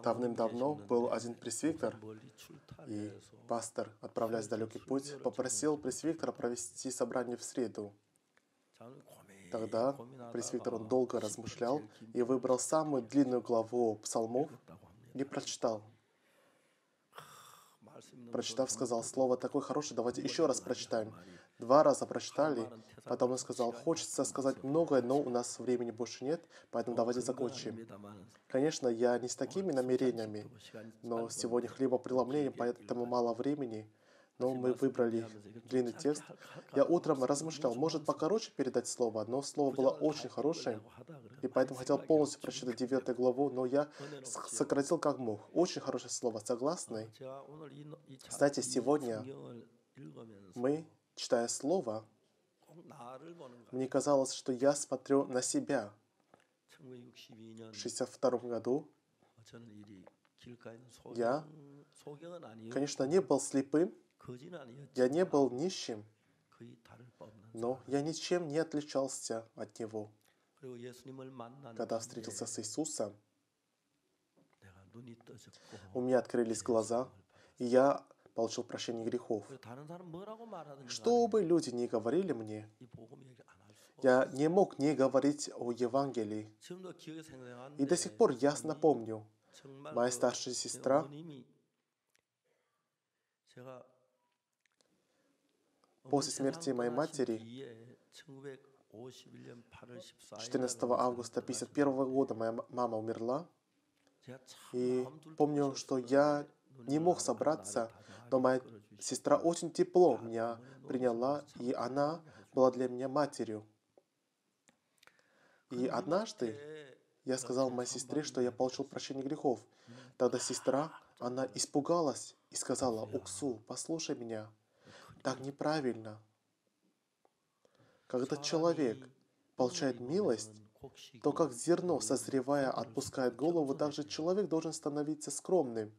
Давным-давно был один пресвиктор, и пастор, отправляясь в далекий путь, попросил пресвиктора провести собрание в среду. Тогда пресвиктор он долго размышлял и выбрал самую длинную главу псалмов и прочитал. Прочитав, сказал слово такое хорошее, давайте еще раз прочитаем. Два раза прочитали, потом он сказал, хочется сказать многое, но у нас времени больше нет, поэтому давайте закончим. Конечно, я не с такими намерениями, но сегодня хлебопреломление, поэтому мало времени, но мы выбрали длинный текст. Я утром размышлял, может покороче передать слово, но слово было очень хорошее, и поэтому хотел полностью прочитать 9 главу, но я сократил как мог. Очень хорошее слово, согласны? Знаете, сегодня мы Читая слово, мне казалось, что я смотрю на себя. В 1962 году я, конечно, не был слепым, я не был нищим, но я ничем не отличался от него. Когда встретился с Иисусом, у меня открылись глаза, и я получил прощение грехов. Что бы люди не говорили мне, я не мог не говорить о Евангелии. И до сих пор ясно помню, моя старшая сестра после смерти моей матери 14 августа 1951 года моя мама умерла. И помню, что я не мог собраться, но моя сестра очень тепло меня приняла, и она была для меня матерью. И однажды я сказал моей сестре, что я получил прощение грехов. Тогда сестра, она испугалась и сказала, «Уксу, послушай меня, так неправильно». Когда человек получает милость, то как зерно, созревая, отпускает голову, также человек должен становиться скромным.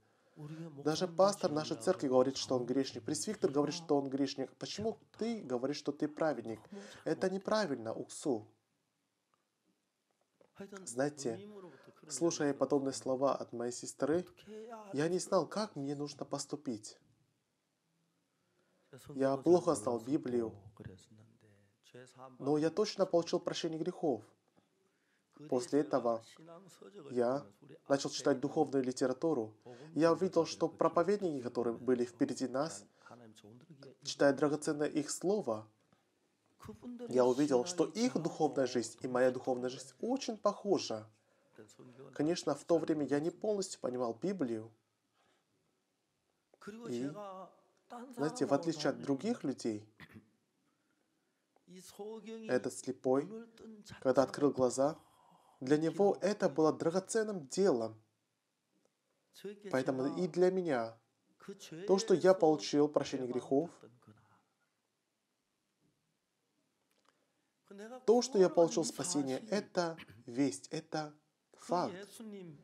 E Даже пастор нашей e церкви говорит, что он грешник. Пресвиктор говорит, что он грешник. Почему ты говоришь, что ты праведник? Это неправильно, Уксу. Знаете, слушая подобные слова от моей сестры, я не знал, как мне нужно поступить. Я плохо знал Библию, но я точно получил прощение грехов. После этого я начал читать духовную литературу. Я увидел, что проповедники, которые были впереди нас, читая драгоценное их слово, я увидел, что их духовная жизнь и моя духовная жизнь очень похожа. Конечно, в то время я не полностью понимал Библию. И, знаете, в отличие от других людей, этот слепой, когда открыл глаза, для него это было драгоценным делом. Поэтому и для меня то, что я получил прощение грехов, то, что я получил спасение, это весть, это факт.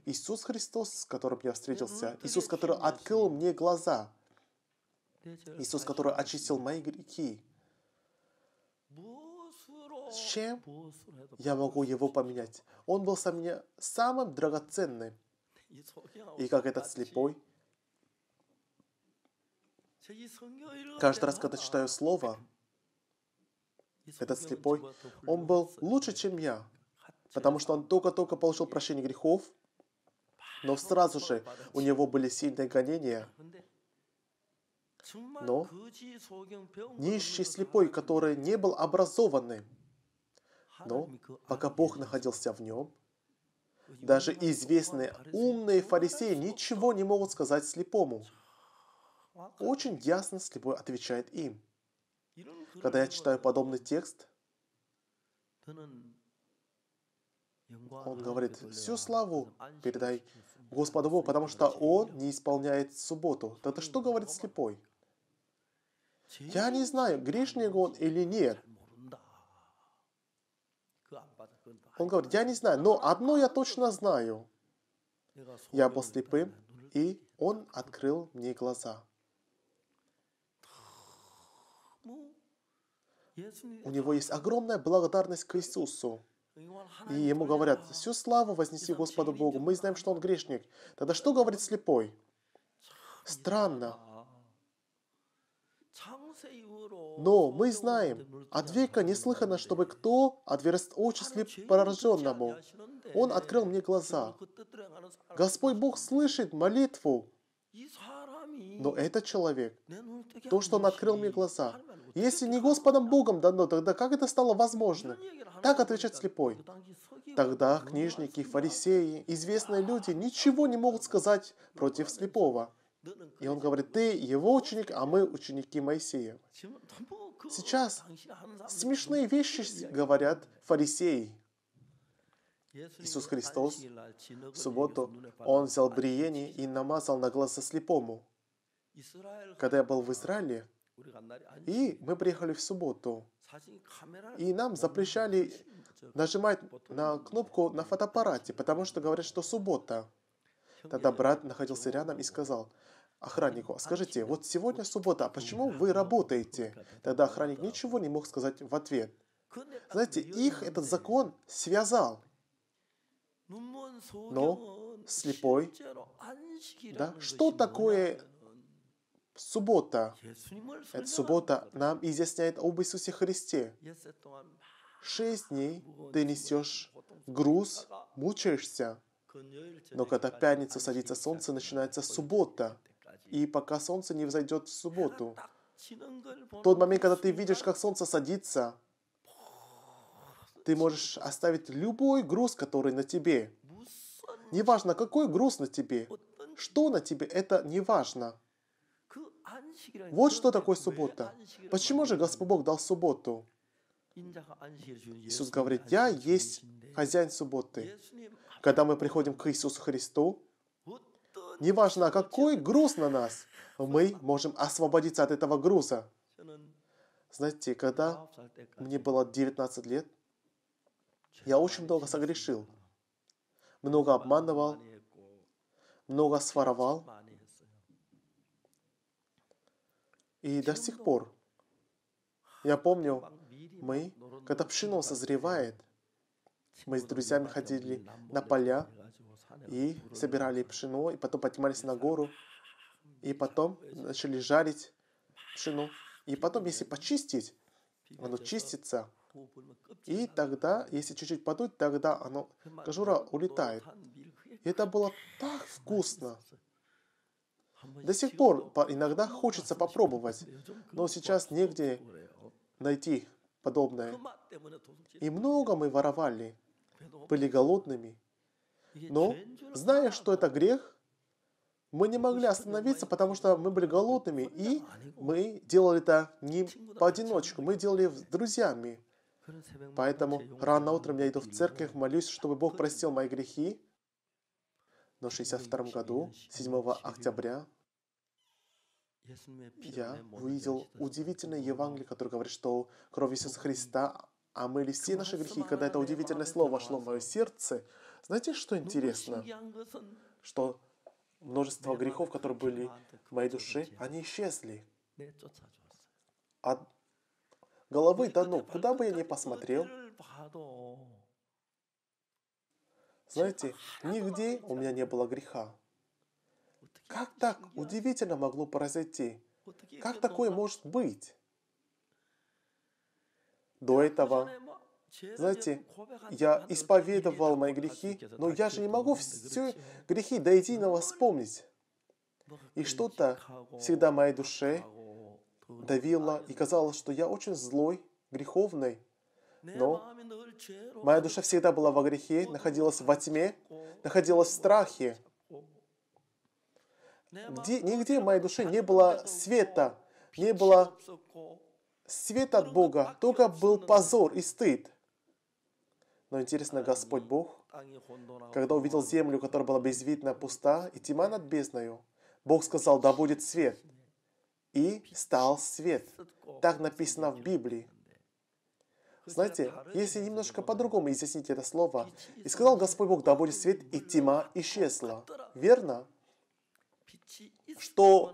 Иисус Христос, с которым я встретился, Иисус, который открыл мне глаза, Иисус, который очистил мои грехи с чем я могу его поменять? Он был со меня самым драгоценным. И как этот слепой, каждый раз, когда читаю слово, этот слепой, он был лучше, чем я, потому что он только-только получил прощение грехов, но сразу же у него были сильные гонения. Но нищий слепой, который не был образованным, но пока Бог находился в нем, даже известные умные ну, фарисеи ничего не могут сказать слепому. Очень ясно слепой отвечает им. Когда я читаю подобный текст, он говорит, всю славу передай Господу Богу, потому что Он не исполняет субботу. Тогда что говорит слепой? Я не знаю, грешник он или нет. Он говорит, я не знаю, но одно я точно знаю. Я был слепым, и он открыл мне глаза. У него есть огромная благодарность к Иисусу. И ему говорят, всю славу вознеси Господу Богу, мы знаем, что он грешник. Тогда что говорит слепой? Странно, но мы знаем, от века не слыхано, чтобы кто отверстил числе пораженному. Он открыл мне глаза. Господь Бог слышит молитву. Но этот человек, то, что он открыл мне глаза, если не Господом Богом дано, тогда как это стало возможно? Так отвечает слепой. Тогда книжники, фарисеи, известные люди ничего не могут сказать против слепого. И он говорит, ты его ученик, а мы ученики Моисея. Сейчас смешные вещи говорят фарисеи. Иисус Христос в субботу, Он взял бриение и намазал на глаза слепому. Когда я был в Израиле, и мы приехали в субботу, и нам запрещали нажимать на кнопку на фотоаппарате, потому что говорят, что суббота. Тогда брат находился рядом и сказал, охраннику, скажите, вот сегодня суббота, а почему вы работаете? Тогда охранник ничего не мог сказать в ответ. Знаете, их этот закон связал. Но слепой, да, что такое суббота? Эта суббота нам изъясняет об Иисусе Христе. Шесть дней ты несешь груз, мучаешься, но когда пятница садится солнце, начинается суббота и пока солнце не взойдет в субботу. Тот момент, когда ты видишь, как солнце садится, ты можешь оставить любой груз, который на тебе. Неважно, какой груз на тебе, что на тебе, это неважно. Вот что такое суббота. Почему же Господь Бог дал субботу? Иисус говорит, «Я есть хозяин субботы». Когда мы приходим к Иисусу Христу, неважно а какой груз на нас, мы можем освободиться от этого груза. Знаете, когда мне было 19 лет, я очень долго согрешил, много обманывал, много своровал. И до сих пор, я помню, мы, когда пшено созревает, мы с друзьями ходили на поля, и собирали пшено, и потом поднимались на гору, и потом начали жарить пшено. И потом, если почистить, оно чистится. И тогда, если чуть-чуть подуть, тогда оно, кожура улетает. И это было так вкусно. А До сих пор иногда хочется попробовать, но сейчас негде найти подобное. И много мы воровали, были голодными, но, ну, зная, что это грех, мы не ну, могли остановиться, потому что мы были ну, голодными, и мы делали это не поодиночку, мы делали с друзьями. Поэтому рано утром я иду в церковь, молюсь, а чтобы Бог простил мои грехи. Но в 62 году, 7 октября, я увидел удивительное Евангелие, которое говорит, что кровь Иисуса Христа омыли а все наши грехи. Когда это удивительное слово вошло в мое сердце, знаете, что интересно? Что множество грехов, которые были в моей душе, они исчезли. От головы до ног, куда бы я ни посмотрел, знаете, нигде у меня не было греха. Как так удивительно могло произойти? Как такое может быть? До этого знаете, я исповедовал мои грехи, но я же не могу все грехи до единого вспомнить. И что-то всегда в моей душе давило, и казалось, что я очень злой, греховный. Но моя душа всегда была во грехе, находилась во тьме, находилась в страхе. Где, нигде в моей душе не было света, не было света от Бога, только был позор и стыд. Но интересно, Господь Бог, когда увидел землю, которая была безвидна, пуста, и тьма над бездною, Бог сказал, да будет свет. И стал свет. Так написано в Библии. Знаете, если немножко по-другому изъяснить это слово, «И сказал Господь Бог, да будет свет, и тьма исчезла». Верно? Что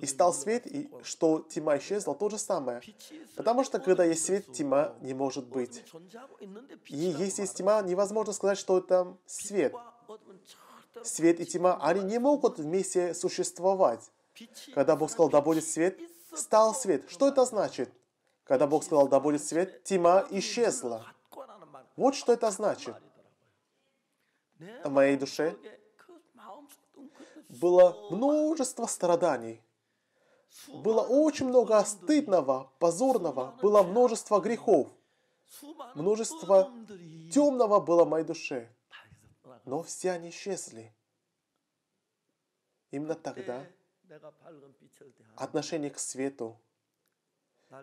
и стал свет, и что тьма исчезла, то же самое. Потому что, когда есть свет, тьма не может быть. И если есть тьма, невозможно сказать, что это свет. Свет и тьма, они не могут вместе существовать. Когда Бог сказал, да будет свет, стал свет. Что это значит? Когда Бог сказал, да будет свет, тьма исчезла. Вот что это значит. В моей душе было множество страданий. Было очень много стыдного, позорного, было множество грехов, множество темного было в моей душе. Но все они исчезли. Именно тогда отношение к свету,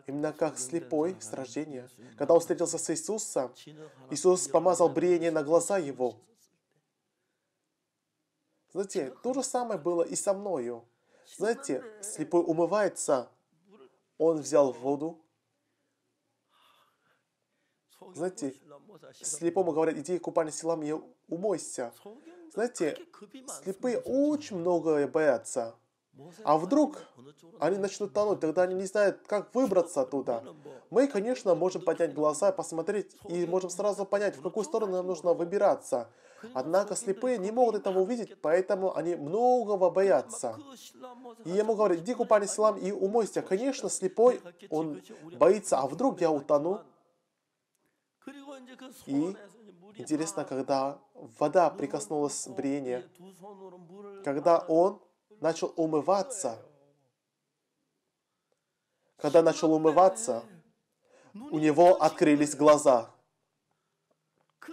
именно как слепой с рождения, когда он встретился с Иисусом, Иисус помазал брение на глаза его. Знаете, то же самое было и со мною – знаете, слепой умывается, он взял воду. Знаете, слепому говорят, иди купальным силам и умойся. Знаете, слепые очень многое боятся. А вдруг они начнут тонуть, тогда они не знают, как выбраться оттуда. Мы, конечно, можем поднять глаза, посмотреть и можем сразу понять, в какую сторону нам нужно выбираться. Однако слепые не могут этого увидеть, поэтому они многого боятся. И ему говорят, иди купай ислам и умойся. Конечно, слепой, он боится, а вдруг я утону? И интересно, когда вода прикоснулась к брение, когда он начал умываться, когда начал умываться, у него открылись глаза.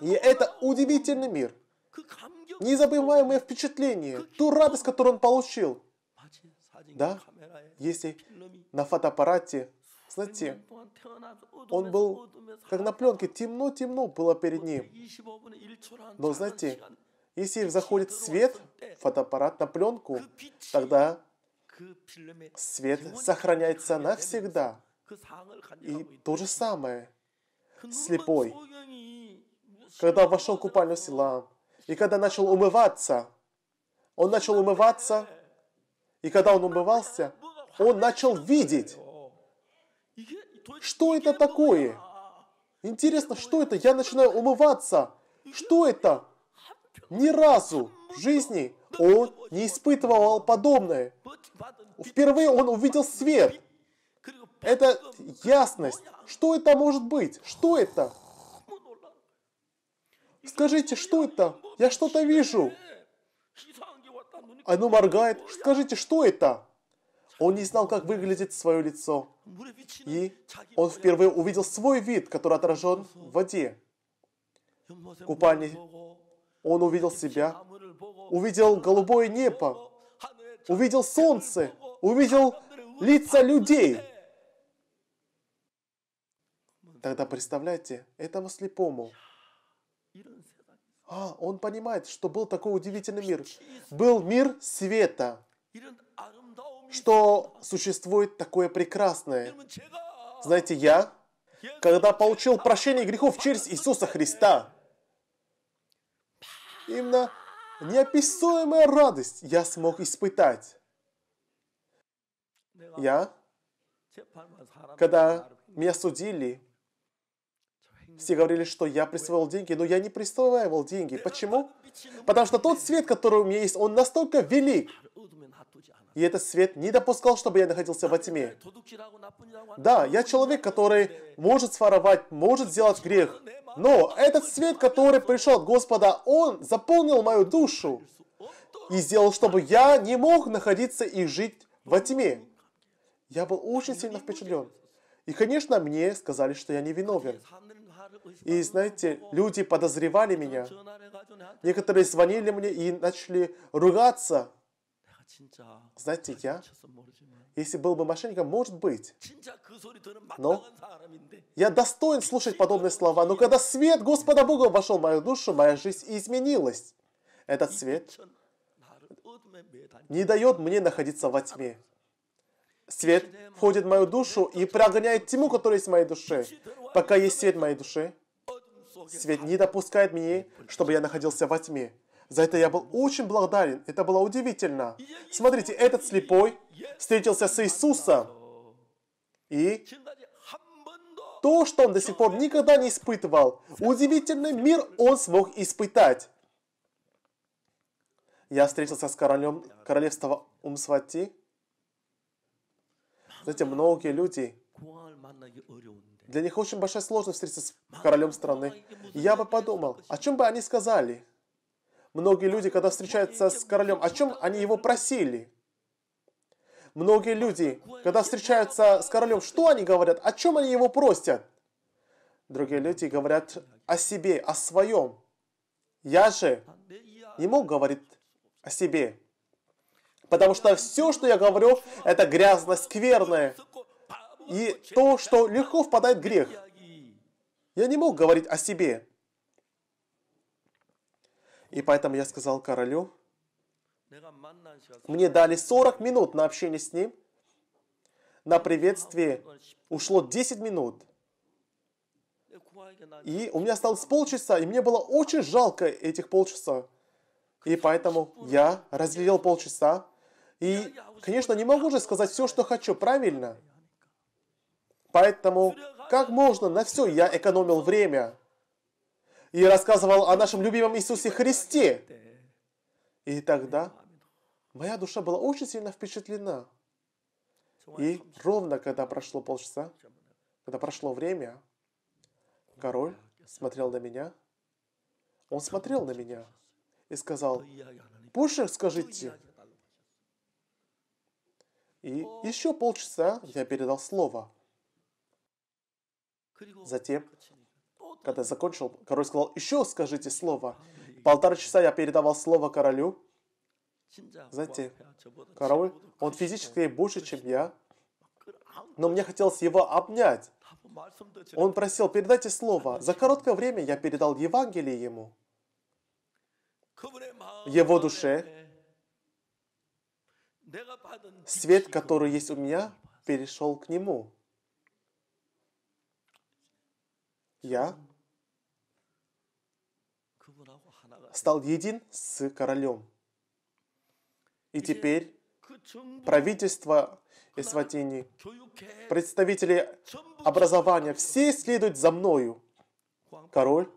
И это удивительный мир. Незабываемое впечатление, ту радость, которую он получил. Да, если на фотоаппарате, знаете, он был как на пленке, темно-темно было перед ним. Но знаете, если заходит свет, в фотоаппарат на пленку, тогда свет сохраняется навсегда. И то же самое. Слепой, когда вошел в купальню села, и когда начал умываться, он начал умываться, и когда он умывался, он начал видеть. Что это такое? Интересно, что это? Я начинаю умываться. Что это? Ни разу в жизни он не испытывал подобное. Впервые он увидел свет. Это ясность. Что это может быть? Что это? Скажите, что это? Я что-то вижу. Оно моргает. Скажите, что это? Он не знал, как выглядит свое лицо. И он впервые увидел свой вид, который отражен в воде. В он увидел себя, увидел голубое небо, увидел солнце, увидел лица людей. Тогда представляете, этому слепому – а, он понимает, что был такой удивительный мир. Был мир света, что существует такое прекрасное. Знаете, я, когда получил прощение грехов через Иисуса Христа, именно неописуемая радость я смог испытать. Я, когда меня судили, все говорили, что я присвоил деньги, но я не присвоивал деньги. Почему? Потому что тот свет, который у меня есть, он настолько велик. И этот свет не допускал, чтобы я находился во тьме. Да, я человек, который может своровать, может сделать грех. Но этот свет, который пришел от Господа, он заполнил мою душу и сделал, чтобы я не мог находиться и жить во тьме. Я был очень сильно впечатлен. И, конечно, мне сказали, что я не виновен. И знаете, люди подозревали меня. Некоторые звонили мне и начали ругаться. Знаете, я, если был бы мошенником, может быть. Но я достоин слушать подобные слова, но когда свет Господа Бога вошел в мою душу, моя жизнь изменилась. Этот свет не дает мне находиться во тьме. Свет входит в мою душу и прогоняет тьму, которая есть в моей душе. Пока есть свет в моей душе, свет не допускает меня, чтобы я находился во тьме. За это я был очень благодарен. Это было удивительно. Смотрите, этот слепой встретился с Иисусом. И то, что он до сих пор никогда не испытывал, удивительный мир он смог испытать. Я встретился с королем королевства Умсвати. Знаете, многие люди, для них очень большая сложность встретиться с королем страны. Я бы подумал, о чем бы они сказали? Многие люди, когда встречаются с королем, о чем они его просили? Многие люди, когда встречаются с королем, что они говорят? О чем они его просят? Другие люди говорят о себе, о своем. Я же не мог говорить о себе. Потому что все, что я говорю, это грязно скверное. И то, что легко впадает в грех. Я не мог говорить о себе. И поэтому я сказал королю, мне дали 40 минут на общение с ним. На приветствие ушло 10 минут. И у меня осталось полчаса, и мне было очень жалко этих полчаса. И поэтому я разделил полчаса и, конечно, не могу же сказать все, что хочу, правильно? Поэтому, как можно на все я экономил время и рассказывал о нашем любимом Иисусе Христе. И тогда моя душа была очень сильно впечатлена. И ровно когда прошло полчаса, когда прошло время, король смотрел на меня. Он смотрел на меня и сказал, «Позже скажите, и еще полчаса я передал слово. Затем, когда я закончил, король сказал, еще скажите слово. Полтора часа я передавал слово королю. Знаете, король, он физически больше, чем я, но мне хотелось его обнять. Он просил, передайте слово. За короткое время я передал Евангелие ему. Его душе Свет, который есть у меня, перешел к нему. Я стал един с королем. И теперь правительство Эсватини, представители образования, все следуют за мною. Король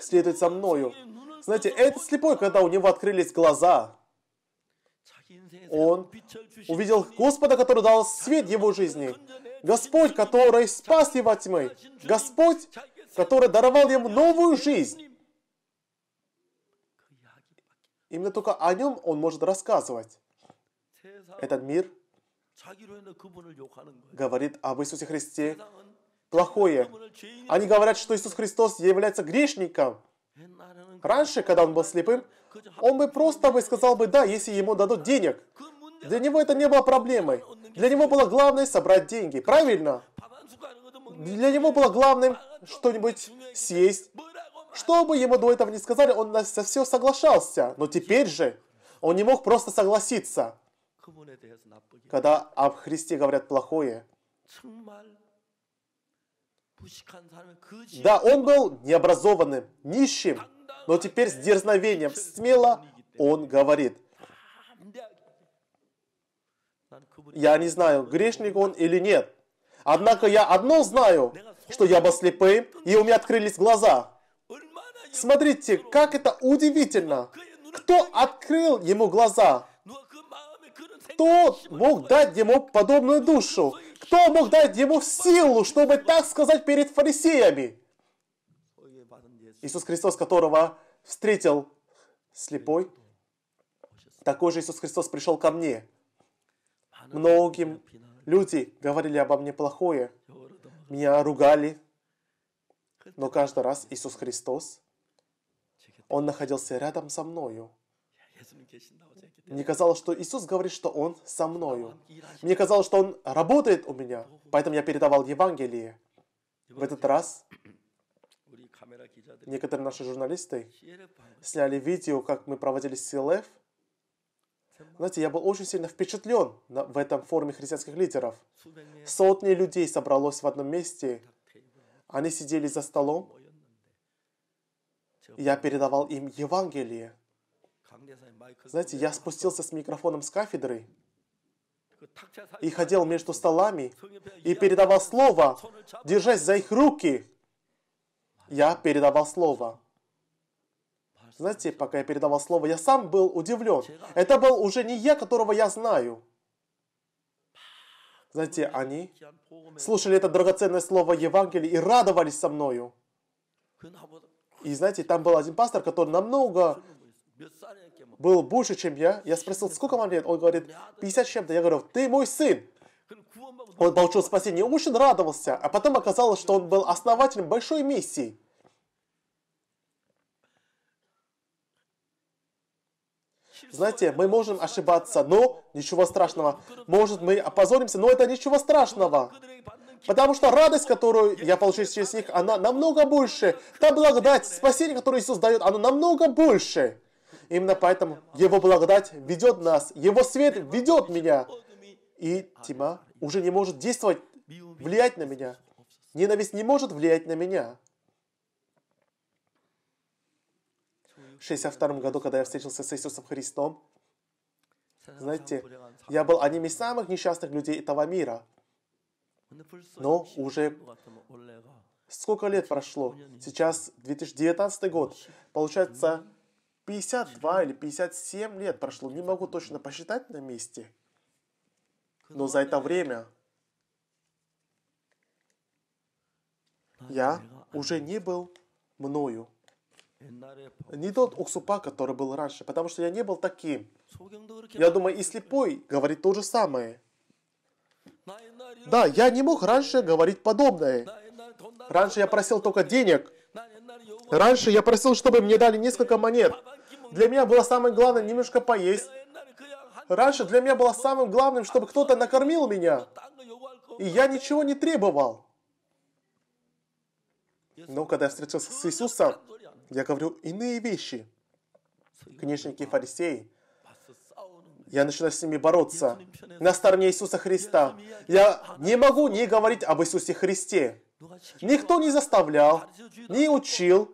следует за мною. Знаете, этот слепой, когда у него открылись глаза он увидел Господа, который дал свет его жизни, Господь, который спас его от тьмы, Господь, который даровал ему новую жизнь. Именно только о нем он может рассказывать. Этот мир говорит об Иисусе Христе плохое. Они говорят, что Иисус Христос является грешником. Раньше, когда он был слепым, он бы просто бы сказал бы «да», если ему дадут денег. Для него это не было проблемой. Для него было главное собрать деньги. Правильно? Для него было главным что-нибудь съесть. Что бы ему до этого не сказали, он на все соглашался. Но теперь же он не мог просто согласиться. Когда об Христе говорят плохое, да, он был необразованным, нищим, но теперь с дерзновением, смело он говорит. Я не знаю, грешник он или нет. Однако я одно знаю, что я был слепым, и у меня открылись глаза. Смотрите, как это удивительно! Кто открыл ему глаза? Кто мог дать ему подобную душу? Кто мог дать ему силу, чтобы так сказать перед фарисеями? Иисус Христос, которого встретил слепой, такой же Иисус Христос пришел ко мне. Многим люди говорили обо мне плохое, меня ругали, но каждый раз Иисус Христос, Он находился рядом со мною. Мне казалось, что Иисус говорит, что Он со мною. Мне казалось, что Он работает у меня, поэтому я передавал Евангелие. В этот раз некоторые наши журналисты сняли видео, как мы проводили СЛФ. Знаете, я был очень сильно впечатлен в этом форуме христианских лидеров. Сотни людей собралось в одном месте. Они сидели за столом. Я передавал им Евангелие. Знаете, я спустился с микрофоном с кафедры и ходил между столами и передавал слово, держась за их руки я передавал слово. Знаете, пока я передавал слово, я сам был удивлен. Это был уже не я, которого я знаю. Знаете, они слушали это драгоценное слово Евангелия и радовались со мною. И знаете, там был один пастор, который намного был больше, чем я. Я спросил, сколько вам лет? Он говорит, 50 с чем-то. Я говорю, ты мой сын. Он получил спасение, очень радовался, а потом оказалось, что он был основателем большой миссии. Знаете, мы можем ошибаться, но ничего страшного. Может, мы опозоримся, но это ничего страшного. Потому что радость, которую я получил через них, она намного больше. Та благодать, спасение, которое Иисус дает, оно намного больше. Именно поэтому Его благодать ведет нас, Его свет ведет меня и тьма уже не может действовать, влиять на меня. Ненависть не может влиять на меня. В 62 году, когда я встретился с Иисусом Христом, знаете, я был одним из самых несчастных людей этого мира. Но уже сколько лет прошло? Сейчас 2019 год. Получается, 52 или 57 лет прошло. Не могу точно посчитать на месте. Но за это время я уже не был мною. Не тот Уксупа, который был раньше, потому что я не был таким. Я думаю, и слепой говорит то же самое. Да, я не мог раньше говорить подобное. Раньше я просил только денег. Раньше я просил, чтобы мне дали несколько монет. Для меня было самое главное немножко поесть, Раньше для меня было самым главным, чтобы кто-то накормил меня. И я ничего не требовал. Но когда я встретился с Иисусом, я говорю иные вещи. Книжники фарисеи, я начинаю с ними бороться на стороне Иисуса Христа. Я не могу не говорить об Иисусе Христе. Никто не заставлял, не учил,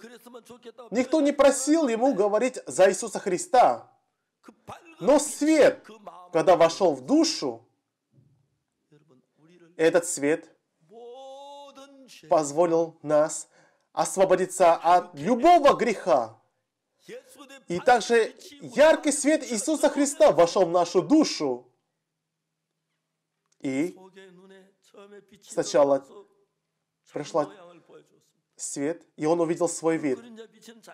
никто не просил ему говорить за Иисуса Христа. Но свет, когда вошел в душу, этот свет позволил нас освободиться от любого греха. И также яркий свет Иисуса Христа вошел в нашу душу. И сначала пришла свет, и он увидел свой вид.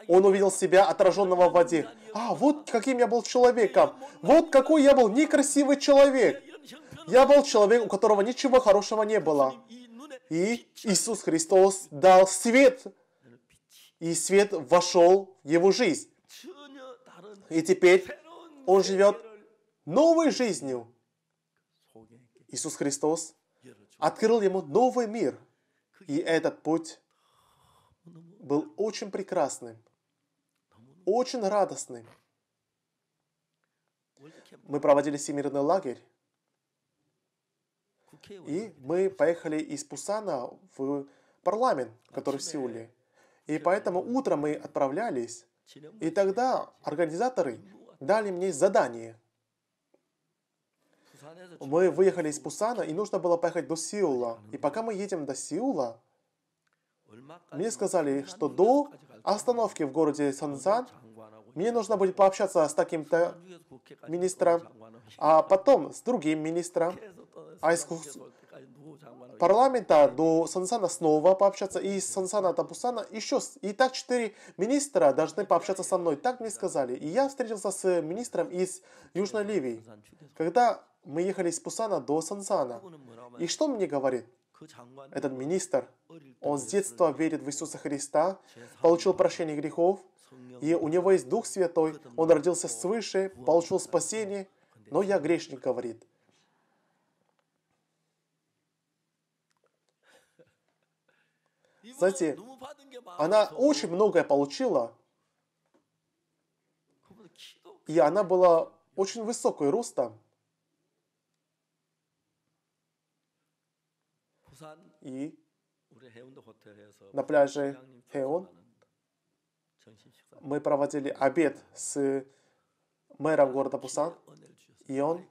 Он увидел себя отраженного в воде. А, вот каким я был человеком. Вот какой я был некрасивый человек. Я был человек, у которого ничего хорошего не было. И ну Иисус Христос дал свет. И свет вошел в его жизнь. И теперь он живет новой жизнью. Иисус Христос открыл ему новый мир. И этот путь был очень прекрасным, очень радостным. Мы проводили всемирный лагерь, и мы поехали из Пусана в парламент, который в Сеуле. И поэтому утром мы отправлялись, и тогда организаторы дали мне задание. Мы выехали из Пусана, и нужно было поехать до Сеула. И пока мы едем до Сеула, мне сказали, что до остановки в городе Санзан мне нужно будет пообщаться с таким-то министром, а потом с другим министром, а из парламента до Сансана снова пообщаться, и из Сансана до Пусана еще. И так четыре министра должны пообщаться со мной. Так мне сказали. И я встретился с министром из Южной Ливии, когда мы ехали из Пусана до Сансана. И что мне говорит? этот министр, он с детства верит в Иисуса Христа, получил прощение грехов, и у него есть Дух Святой, он родился свыше, получил спасение, но я грешник, говорит. Знаете, она очень многое получила, и она была очень высокой ростом. и на пляже Хеон мы проводили обед с мэром города Пусан, и он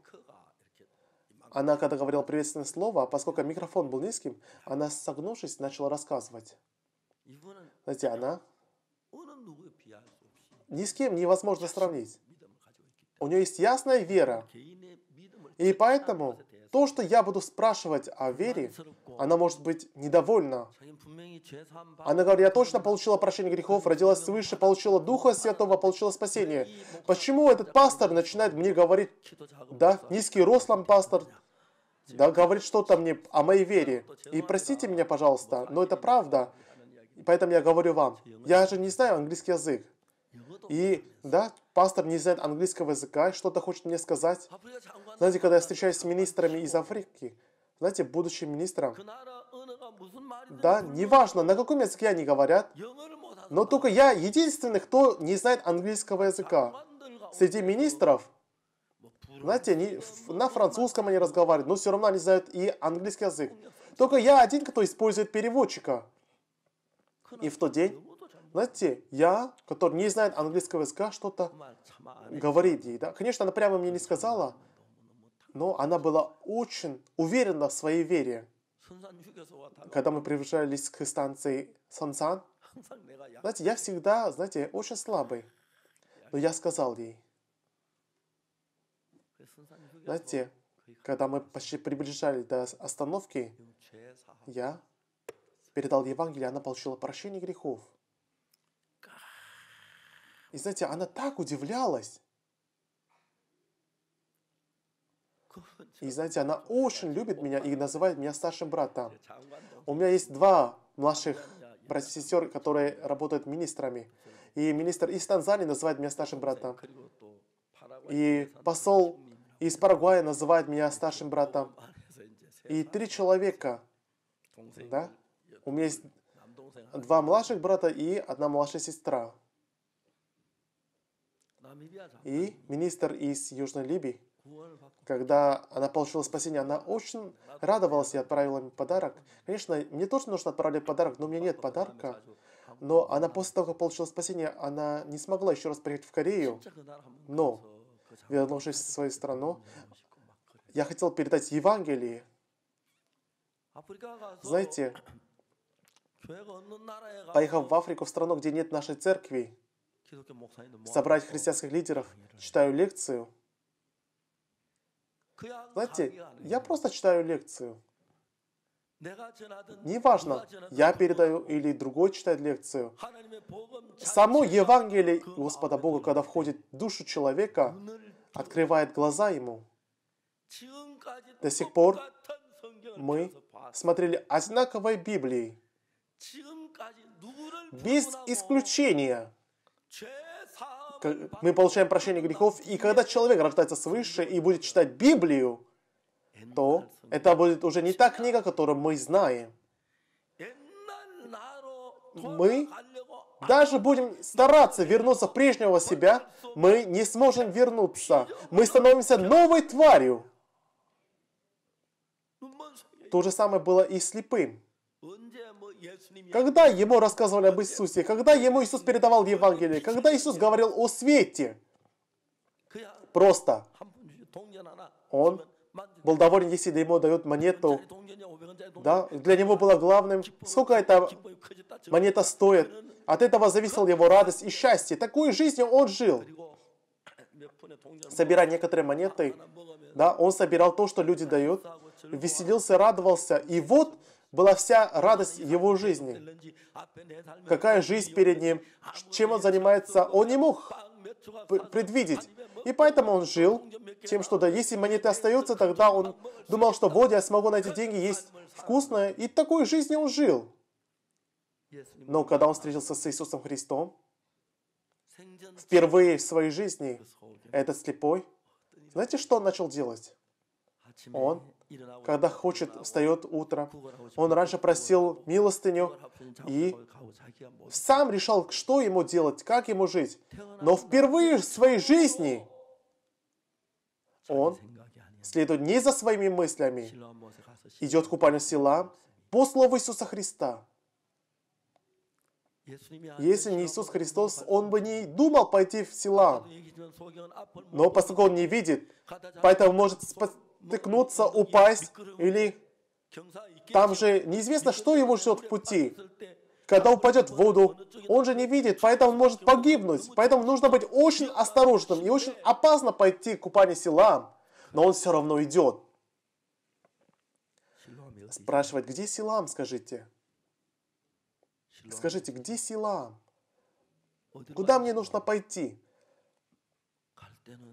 она, когда говорила приветственное слово, а поскольку микрофон был низким, она, согнувшись, начала рассказывать. Знаете, она ни с кем невозможно сравнить. У нее есть ясная вера. И поэтому то, что я буду спрашивать о вере, она может быть недовольна. Она говорит, я точно получила прощение грехов, родилась свыше, получила Духа Святого, получила спасение. Почему этот пастор начинает мне говорить, да, низкий рослом пастор, да, говорит что-то мне о моей вере. И простите меня, пожалуйста, но это правда. Поэтому я говорю вам, я же не знаю английский язык. И да, пастор не знает английского языка, что-то хочет мне сказать. А а знаете, когда я встречаюсь с министрами из Африки, знаете, будучи министром, а да, неважно, на каком языке они говорят, но только я единственный, кто не знает английского языка. Среди министров, знаете, они, на французском они разговаривают, но все равно они знают и английский язык. Только я один, кто использует переводчика. И в тот день знаете, я, который не знает английского языка, что-то говорит ей. Да? Конечно, она прямо мне не сказала, но она была очень уверена в своей вере. Когда мы приближались к станции Сансан, знаете, я всегда, знаете, очень слабый. Но я сказал ей, знаете, когда мы почти приближались до остановки, я передал Евангелие, она получила прощение грехов. И знаете, она так удивлялась. И знаете, она очень любит меня и называет меня старшим братом. У меня есть два младших братьев и сестер, которые работают министрами. И министр из Танзании называет меня старшим братом. И посол из Парагвая называет меня старшим братом. И три человека. Да? У меня есть два младших брата и одна младшая сестра. И министр из Южной Либии, когда она получила спасение, она очень радовалась и отправила мне подарок. Конечно, мне тоже нужно отправлять подарок, но у меня нет подарка. Но она после того, как получила спасение, она не смогла еще раз приехать в Корею. Но, вернувшись в свою страну, я хотел передать Евангелие. Знаете, поехав в Африку, в страну, где нет нашей церкви, собрать христианских лидеров, читаю лекцию. Знаете, я просто читаю лекцию. Неважно, я передаю или другой читает лекцию. Само Евангелие Господа Бога, когда входит в душу человека, открывает глаза ему. До сих пор мы смотрели одинаковой Библии, без исключения мы получаем прощение грехов, и когда человек рождается свыше и будет читать Библию, то это будет уже не та книга, которую мы знаем. Мы даже будем стараться вернуться прежнего себя, мы не сможем вернуться. Мы становимся новой тварью. То же самое было и слепым. Когда ему рассказывали об Иисусе, когда ему Иисус передавал Евангелие, когда Иисус говорил о свете, просто он был доволен, если ему дают монету. Да? Для него было главным, сколько эта монета стоит. От этого зависела его радость и счастье. Такой жизнью он жил. Собирая некоторые монеты, да, он собирал то, что люди дают, веселился, радовался. И вот была вся радость его жизни. Какая жизнь перед ним, чем он занимается, он не мог предвидеть. И поэтому он жил тем, что да, если монеты остаются, тогда он думал, что вот я смогу найти деньги есть вкусное. И такой жизнью он жил. Но когда он встретился с Иисусом Христом, впервые в своей жизни этот слепой, знаете, что он начал делать? Он когда хочет, встает утро. Он раньше просил милостыню и сам решал, что ему делать, как ему жить. Но впервые в своей жизни он следует не за своими мыслями, идет к купанию села по слову Иисуса Христа. Если не Иисус Христос, он бы не думал пойти в села. Но поскольку он не видит, поэтому может спасти тыкнуться, упасть или... Там же неизвестно, что его ждет в пути. Когда упадет в воду, он же не видит, поэтому он может погибнуть. Поэтому нужно быть очень осторожным и очень опасно пойти к купанию Силам. Но он все равно идет. Спрашивать, где Силам, скажите? Скажите, где Силам? Куда мне нужно пойти?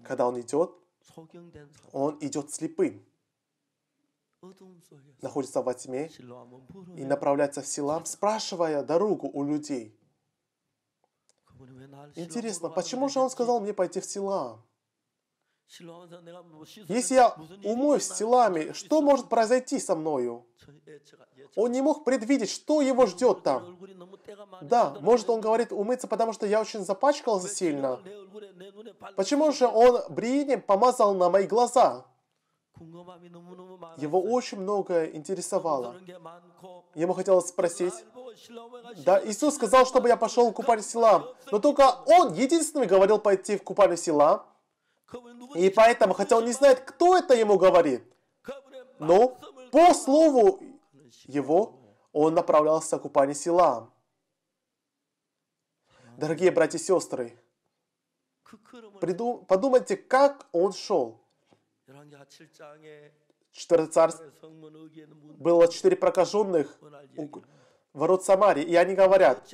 Когда он идет, он идет слепым, находится во тьме и направляется в Силам, спрашивая дорогу у людей. Интересно, почему же он сказал мне пойти в Силам? Если я умоюсь силами, что может произойти со мною? Он не мог предвидеть, что его ждет там. Да, может он говорит умыться, потому что я очень запачкался сильно. Почему же он Бриине помазал на мои глаза? Его очень многое интересовало. Ему хотелось спросить. Да, Иисус сказал, чтобы я пошел в купальню села. Но только он единственный говорил пойти в купальню села. И поэтому, хотя он не знает, кто это ему говорит, но по слову его он направлялся к купанию села. Дорогие братья и сестры, подумайте, как он шел. Четыре царств... Было четыре прокаженных у ворот Самарии, и они говорят,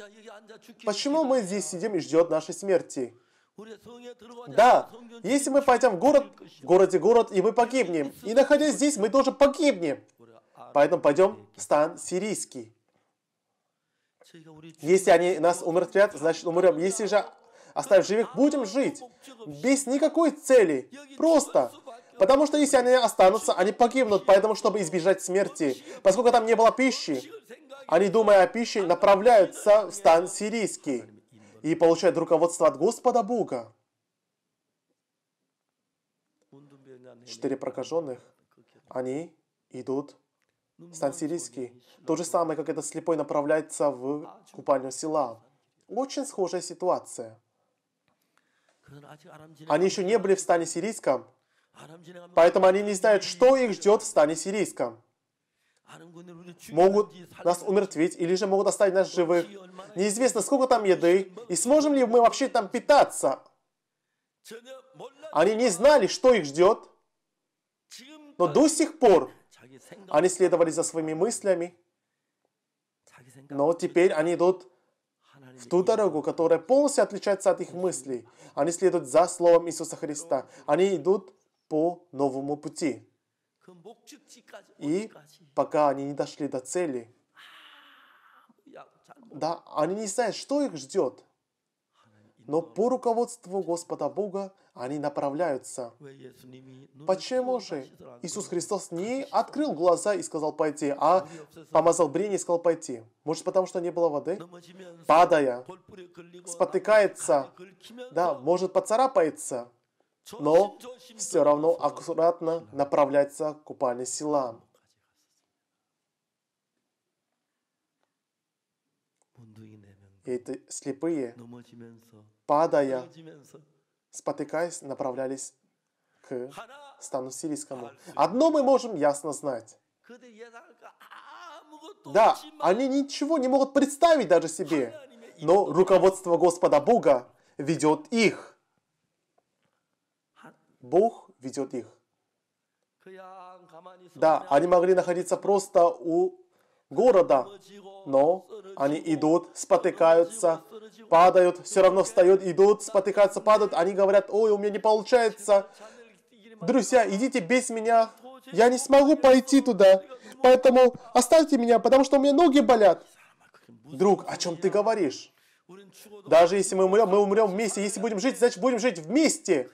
почему мы здесь сидим и ждет нашей смерти? Да, если мы пойдем в город, в городе город, и мы погибнем. И находясь здесь, мы тоже погибнем. Поэтому пойдем в стан сирийский. Если они нас умертвят, значит умрем. Если же оставим живых, будем жить. Без никакой цели. Просто. Потому что если они останутся, они погибнут. Поэтому, чтобы избежать смерти, поскольку там не было пищи, они, думая о пище, направляются в стан сирийский и получают руководство от Господа Бога. Четыре прокаженных, они идут Сан-Сирийский. То же самое, как этот слепой направляется в купальню села. Очень схожая ситуация. Они еще не были в стане сирийском, поэтому они не знают, что их ждет в стане сирийском. Могут нас умертвить или же могут оставить нас живых. Неизвестно, сколько там еды и сможем ли мы вообще там питаться. Они не знали, что их ждет, но до сих пор они следовали за своими мыслями, но теперь они идут в ту дорогу, которая полностью отличается от их мыслей. Они следуют за Словом Иисуса Христа. Они идут по новому пути. И пока они не дошли до цели, да, они не знают, что их ждет. Но по руководству Господа Бога они направляются. Почему же Иисус Христос не открыл глаза и сказал пойти, а помазал брение и сказал пойти? Может, потому что не было воды? Падая, спотыкается, да, может, поцарапается, но все равно аккуратно направляется к купальным силам. эти слепые, падая, спотыкаясь, направлялись к стану сирийскому. Одно мы можем ясно знать. Да, они ничего не могут представить даже себе, но руководство Господа Бога ведет их. Бог ведет их. Да, они могли находиться просто у города. Но они идут, спотыкаются, падают, все равно встают, идут, спотыкаются, падают. Они говорят, ой, у меня не получается. Друзья, идите без меня. Я не смогу пойти туда. Поэтому оставьте меня, потому что у меня ноги болят. Друг, о чем ты говоришь? Даже если мы умрем, мы умрем вместе. Если будем жить, значит будем жить вместе.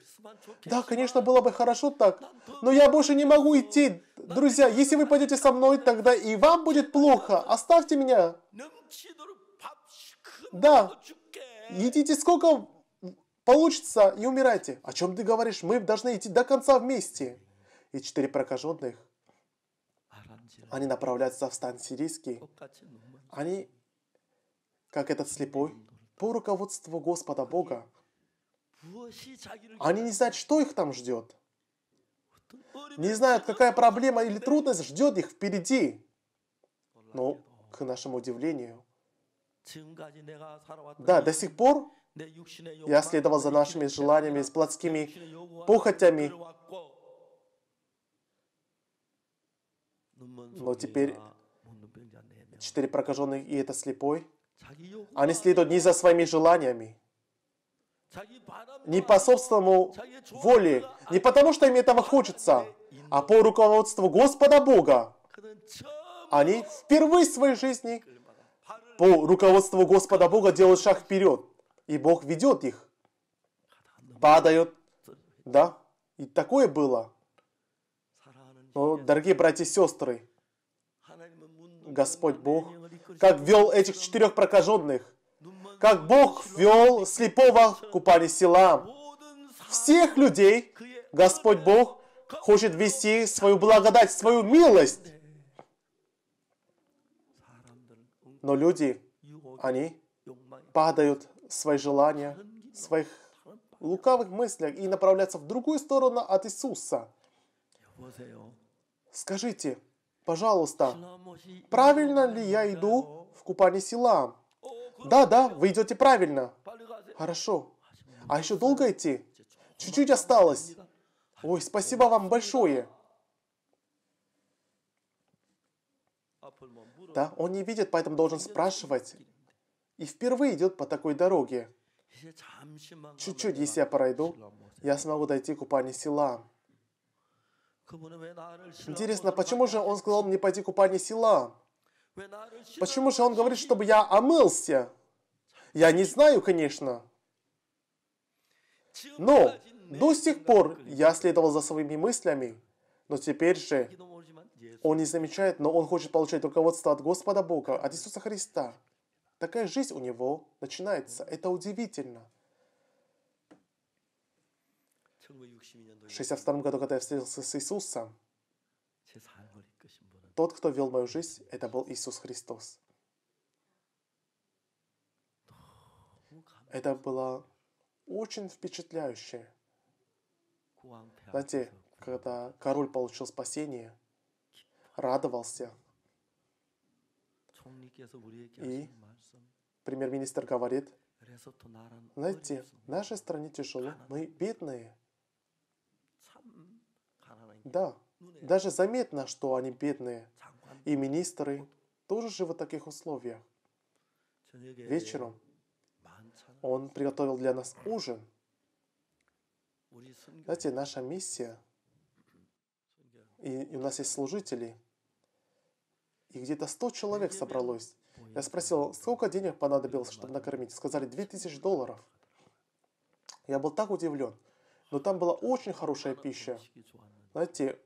Да, конечно, было бы хорошо так. Но я больше не могу идти. Друзья, если вы пойдете со мной, тогда и вам будет плохо. Оставьте меня. Да. идите сколько получится и умирайте. О чем ты говоришь? Мы должны идти до конца вместе. И четыре прокаженных. Они направляются в стан сирийский. Они как этот слепой, по руководству Господа Бога. Они не знают, что их там ждет. Не знают, какая проблема или трудность ждет их впереди. Но, к нашему удивлению, да, до сих пор я следовал за нашими желаниями, с плотскими похотями. Но теперь четыре прокаженных и это слепой – они следуют не за своими желаниями, не по собственному воле, не потому, что им этого хочется, а по руководству Господа Бога. Они впервые в своей жизни по руководству Господа Бога делают шаг вперед, и Бог ведет их. Падают, да, и такое было. Но, дорогие братья и сестры, Господь Бог как вел этих четырех прокаженных, как Бог вел слепого в купании села. Всех людей Господь Бог хочет вести свою благодать, свою милость. Но люди, они падают в свои желания, в своих лукавых мыслях и направляются в другую сторону от Иисуса. Скажите, Пожалуйста, правильно ли я иду в купание села? Да, да, вы идете правильно. Хорошо. А еще долго идти? Чуть-чуть осталось. Ой, спасибо вам большое. Да, он не видит, поэтому должен спрашивать. И впервые идет по такой дороге. Чуть-чуть, если я пройду, я смогу дойти к купанию села. Интересно, почему же он сказал мне пойти к упадне села? Почему же он говорит, чтобы я омылся? Я не знаю, конечно. Но до сих пор я следовал за своими мыслями, но теперь же он не замечает, но он хочет получать руководство от Господа Бога, от Иисуса Христа. Такая жизнь у него начинается. Это удивительно. В 62 году, когда я встретился с Иисусом, тот, кто вел мою жизнь, это был Иисус Христос. Это было очень впечатляюще. Знаете, когда король получил спасение, радовался. И премьер-министр говорит, знаете, в нашей стране тяжело, мы бедные. Да, даже заметно, что они бедные. И министры тоже живут в таких условиях. Вечером он приготовил для нас ужин. Знаете, наша миссия, и, у нас есть служители, и где-то 100 человек собралось. Я спросил, сколько денег понадобилось, чтобы накормить? Сказали, 2000 долларов. Я был так удивлен. Но там была очень хорошая пища. Знаете,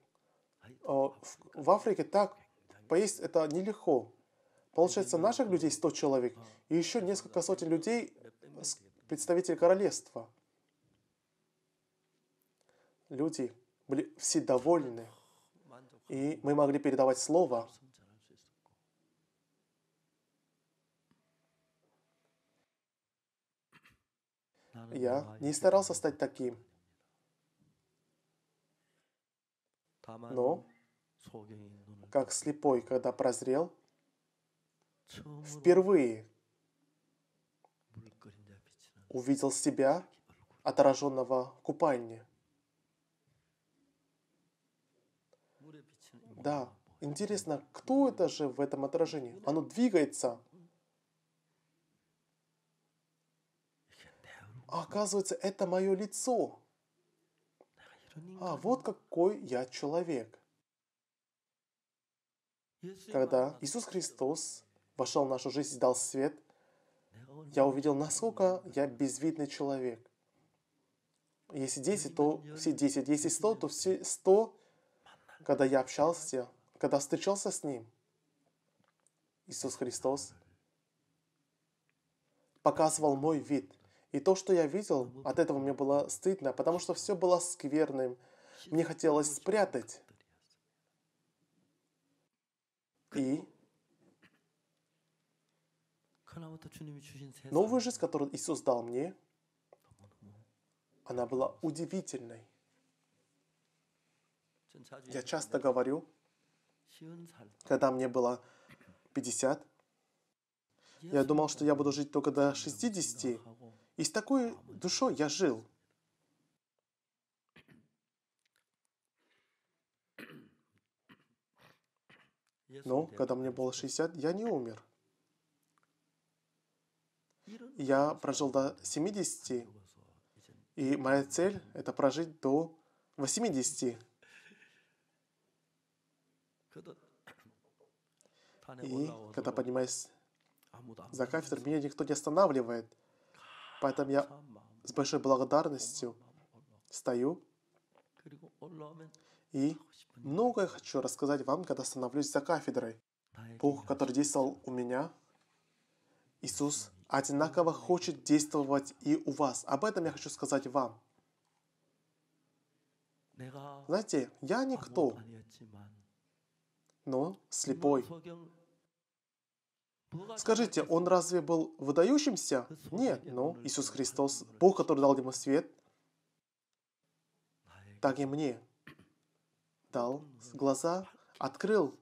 а а, в Африке так поесть это нелегко. Получается, наших людей 100 человек, а, и еще несколько сотен людей, представители королевства. Люди были все довольны, и мы могли передавать слово. Я не старался стать таким. Но, как слепой, когда прозрел, впервые увидел себя, отраженного в купальне. Да, интересно, кто это же в этом отражении? Оно двигается. А оказывается, это мое лицо а вот какой я человек. Когда Иисус Христос вошел в нашу жизнь и дал свет, я увидел, насколько я безвидный человек. Если 10, то все 10. Если 100, то все 100, когда я общался, когда встречался с Ним. Иисус Христос показывал мой вид – и то, что я видел, от этого мне было стыдно, потому что все было скверным. Мне хотелось спрятать. И новую жизнь, которую Иисус дал мне, она была удивительной. Я часто говорю, когда мне было 50, я думал, что я буду жить только до 60, и с такой душой я жил. Но когда мне было 60, я не умер. Я прожил до 70, и моя цель – это прожить до 80. И когда поднимаюсь а за кафедру, меня никто не останавливает – Поэтому я с большой благодарностью стою и многое хочу рассказать вам, когда становлюсь за кафедрой. Бог, который действовал у меня, Иисус одинаково хочет действовать и у вас. Об этом я хочу сказать вам. Знаете, я никто, но слепой. Скажите, он разве был выдающимся? Нет, но ну, Иисус Христос, Бог, который дал ему свет, так и мне дал глаза, открыл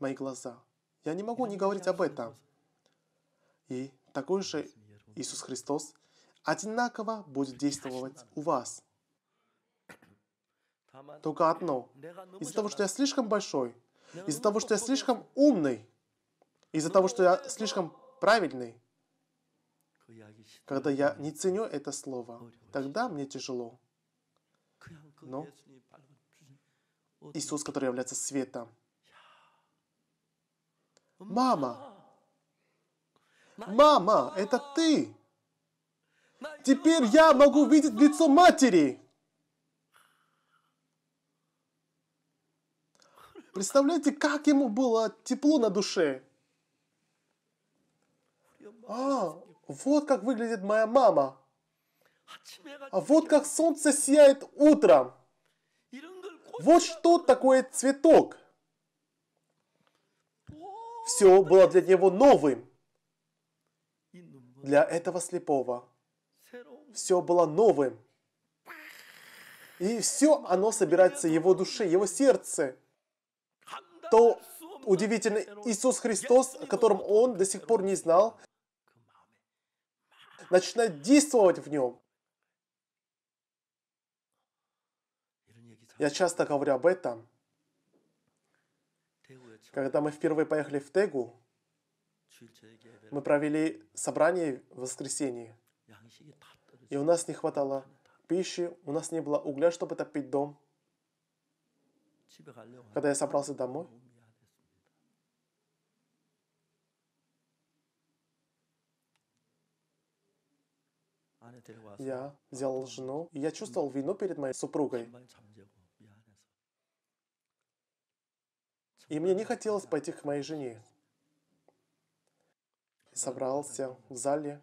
мои глаза. Я не могу не говорить об этом. И такой же Иисус Христос одинаково будет действовать у вас. Только одно. Ну, из-за того, что я слишком большой, из-за ну, того, что я слишком умный, из-за того, что я слишком правильный, когда я не ценю это слово, тогда мне тяжело. Но Иисус, который является светом. Мама! Мама, это ты! Теперь я могу видеть лицо матери! Представляете, как ему было тепло на душе? А, вот как выглядит моя мама. А вот как солнце сияет утром. Вот что такое цветок. Все было для него новым. Для этого слепого. Все было новым. И все оно собирается его душе, его сердце. То удивительно, Иисус Христос, о котором он до сих пор не знал, начинать действовать в нем. Я часто говорю об этом. Когда мы впервые поехали в Тегу, мы провели собрание в воскресенье. И у нас не хватало пищи, у нас не было угля, чтобы топить дом. Когда я собрался домой, Я взял жену, и я чувствовал вину перед моей супругой. И мне не хотелось пойти к моей жене. Собрался в зале.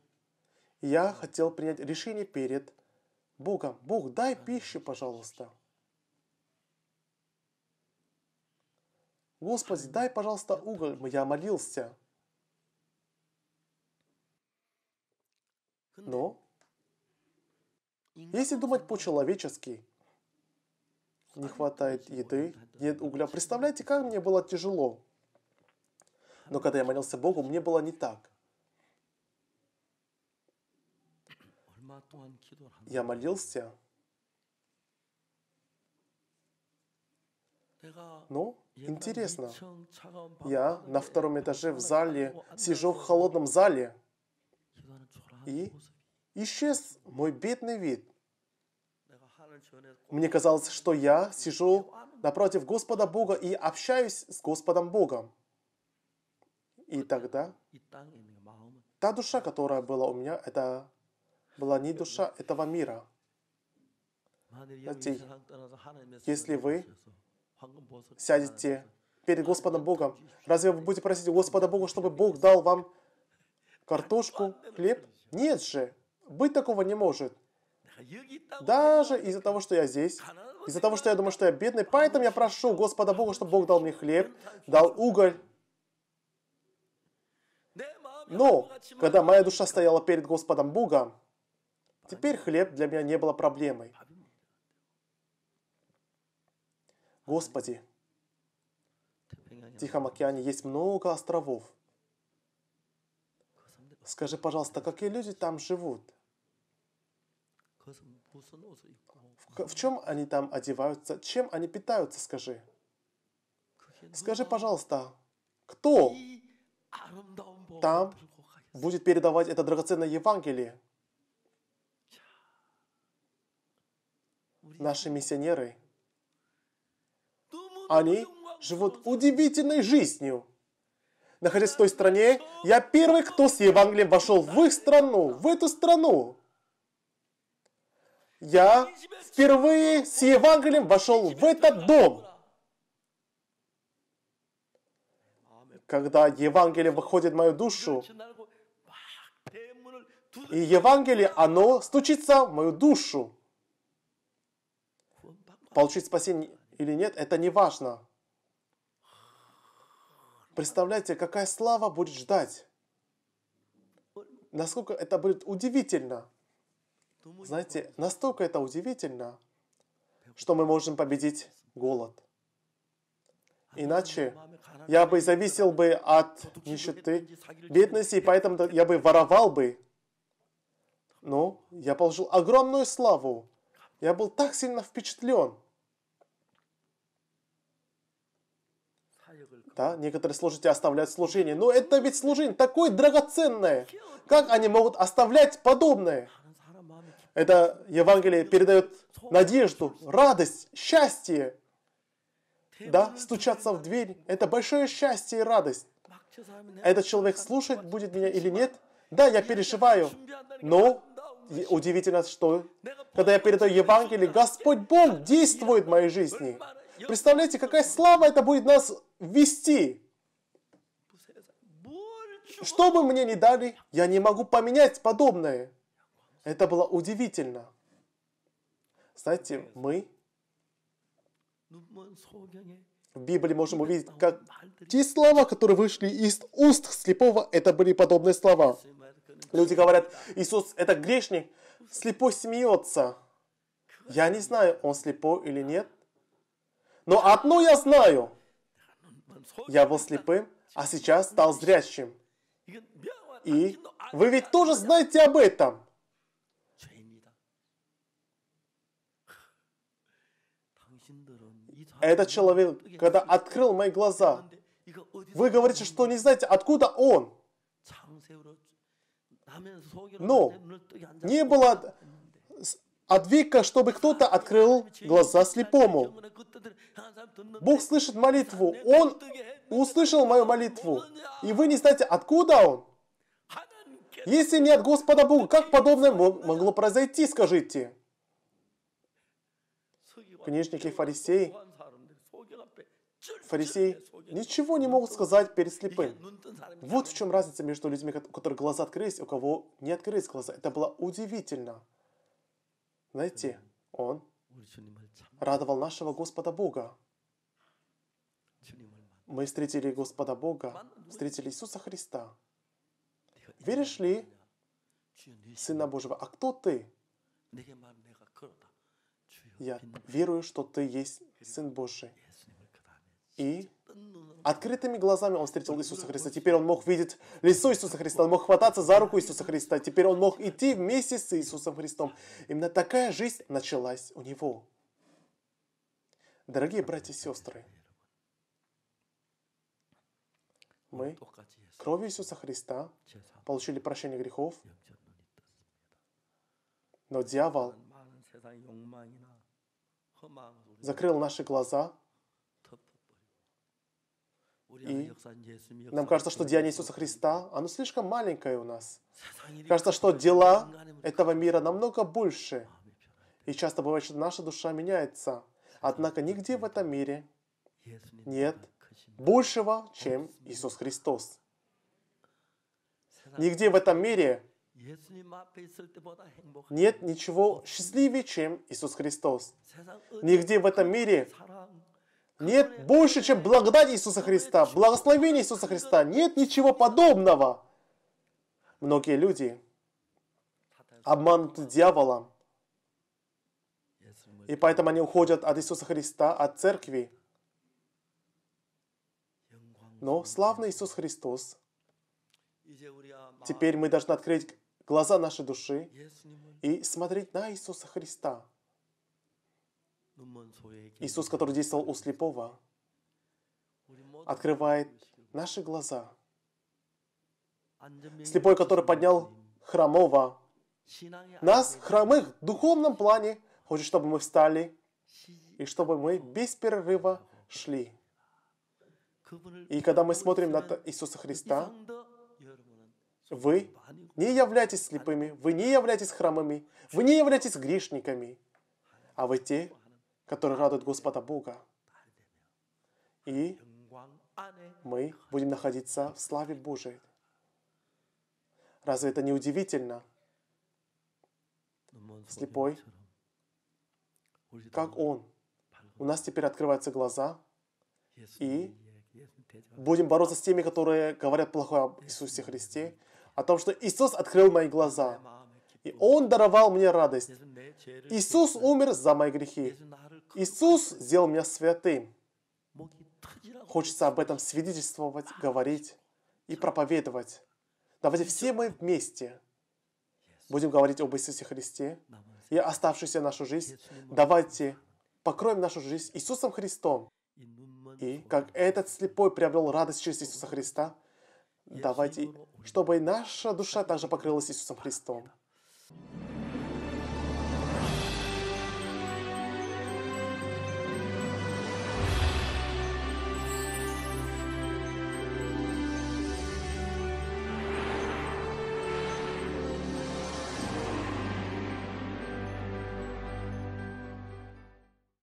я хотел принять решение перед Богом. Бог, дай пищу, пожалуйста. Господи, дай, пожалуйста, уголь. Я молился. Но если думать по-человечески, не хватает еды, нет угля. Представляете, как мне было тяжело. Но когда я молился Богу, мне было не так. Я молился, Ну, интересно, я на втором этаже в зале, сижу в холодном зале, и исчез мой бедный вид. Мне казалось, что я сижу напротив Господа Бога и общаюсь с Господом Богом. И тогда та душа, которая была у меня, это была не душа этого мира. Знаете, если вы сядете перед Господом Богом, разве вы будете просить Господа Бога, чтобы Бог дал вам картошку, хлеб? Ну, Нет же, быть такого не может. Даже из-за того, что я здесь, из-за того, что я думаю, что я бедный, поэтому я прошу Господа Бога, чтобы Бог дал мне хлеб, дал уголь. Но, когда моя душа стояла перед Господом Богом, теперь хлеб для меня не было проблемой. А Господи, в Тихом океане есть много островов. Скажи, пожалуйста, какие люди там живут? В, чем они там одеваются? Чем они питаются, скажи? Скажи, пожалуйста, кто там будет передавать это драгоценное Евангелие? Наши миссионеры, они живут удивительной жизнью. Находясь в той стране, я первый, кто с Евангелием вошел в их страну, в эту страну я впервые с Евангелием вошел в этот дом. Когда Евангелие выходит в мою душу, и Евангелие, оно стучится в мою душу. Получить спасение или нет, это не важно. Представляете, какая слава будет ждать. Насколько это будет удивительно. Знаете, настолько это удивительно, что мы можем победить голод. Иначе я бы зависел бы от нищеты, бедности, и поэтому я бы воровал бы. Но я получил огромную славу. Я был так сильно впечатлен. Да, некоторые служители оставляют служение. Но это ведь служение такое драгоценное. Как они могут оставлять подобное? Это Евангелие передает надежду, радость, счастье. Да, стучаться в дверь – это большое счастье и радость. Этот человек слушать будет меня или нет? Да, я переживаю, но удивительно, что когда я передаю Евангелие, Господь Бог действует в моей жизни. Представляете, какая слава это будет нас вести. Что бы мне ни дали, я не могу поменять подобное. Это было удивительно. Знаете, мы в Библии можем увидеть, как те слова, которые вышли из уст слепого, это были подобные слова. Люди говорят, Иисус – это грешник, слепой смеется. Я не знаю, он слепой или нет. Но одно я знаю. Я был слепым, а сейчас стал зрящим. И вы ведь тоже знаете об этом. Этот человек, когда открыл мои глаза, вы говорите, что не знаете, откуда он. Но не было от века, чтобы кто-то открыл глаза слепому. Бог слышит молитву. Он услышал мою молитву. И вы не знаете, откуда он. Если не от Господа Бога, как подобное могло произойти, скажите? Книжники фарисеи Фарисеи ничего не могут сказать перед слепым. Вот в чем разница между людьми, у которых глаза открылись, у кого не открылись глаза. Это было удивительно. Знаете, он радовал нашего Господа Бога. Мы встретили Господа Бога, встретили Иисуса Христа. Веришь ли, Сына Божьего, а кто ты? Я верую, что ты есть Сын Божий. И ну, открытыми глазами он встретил Иисуса Христа. Теперь он мог видеть лицо Иисуса Христа, он мог хвататься за руку Иисуса Христа. Теперь он мог идти вместе с Иисусом Христом. Именно такая жизнь началась у него. Дорогие братья и сестры, мы кровью Иисуса Христа получили прощение грехов, но дьявол закрыл наши глаза и нам кажется, что деяние Иисуса Христа, оно слишком маленькое у нас. Кажется, что дела этого мира намного больше. И часто бывает, что наша душа меняется. Однако нигде в этом мире нет большего, чем Иисус Христос. Нигде в этом мире нет ничего счастливее, чем Иисус Христос. Нигде в этом мире нет больше, чем благодать Иисуса Христа, благословение Иисуса Христа. Нет ничего подобного. Многие люди обмануты дьяволом. И поэтому они уходят от Иисуса Христа, от церкви. Но славный Иисус Христос, теперь мы должны открыть глаза нашей души и смотреть на Иисуса Христа – Иисус, который действовал у слепого, открывает наши глаза. Слепой, который поднял хромого. Нас, хромых, в духовном плане, хочет, чтобы мы встали и чтобы мы без перерыва шли. И когда мы смотрим на Иисуса Христа, вы не являетесь слепыми, вы не являетесь хромыми, вы не являетесь грешниками, а вы те, который радует Господа Бога. И мы будем находиться в славе Божией. Разве это не удивительно? Слепой, как он. У нас теперь открываются глаза, и будем бороться с теми, которые говорят плохое об Иисусе Христе, о том, что Иисус открыл мои глаза, и Он даровал мне радость. Иисус умер за мои грехи. Иисус сделал меня святым. Хочется об этом свидетельствовать, говорить и проповедовать. Давайте все мы вместе будем говорить об Иисусе Христе и оставшуюся нашу жизнь. Давайте покроем нашу жизнь Иисусом Христом. И как этот слепой приобрел радость через Иисуса Христа, давайте, чтобы и наша душа также покрылась Иисусом Христом.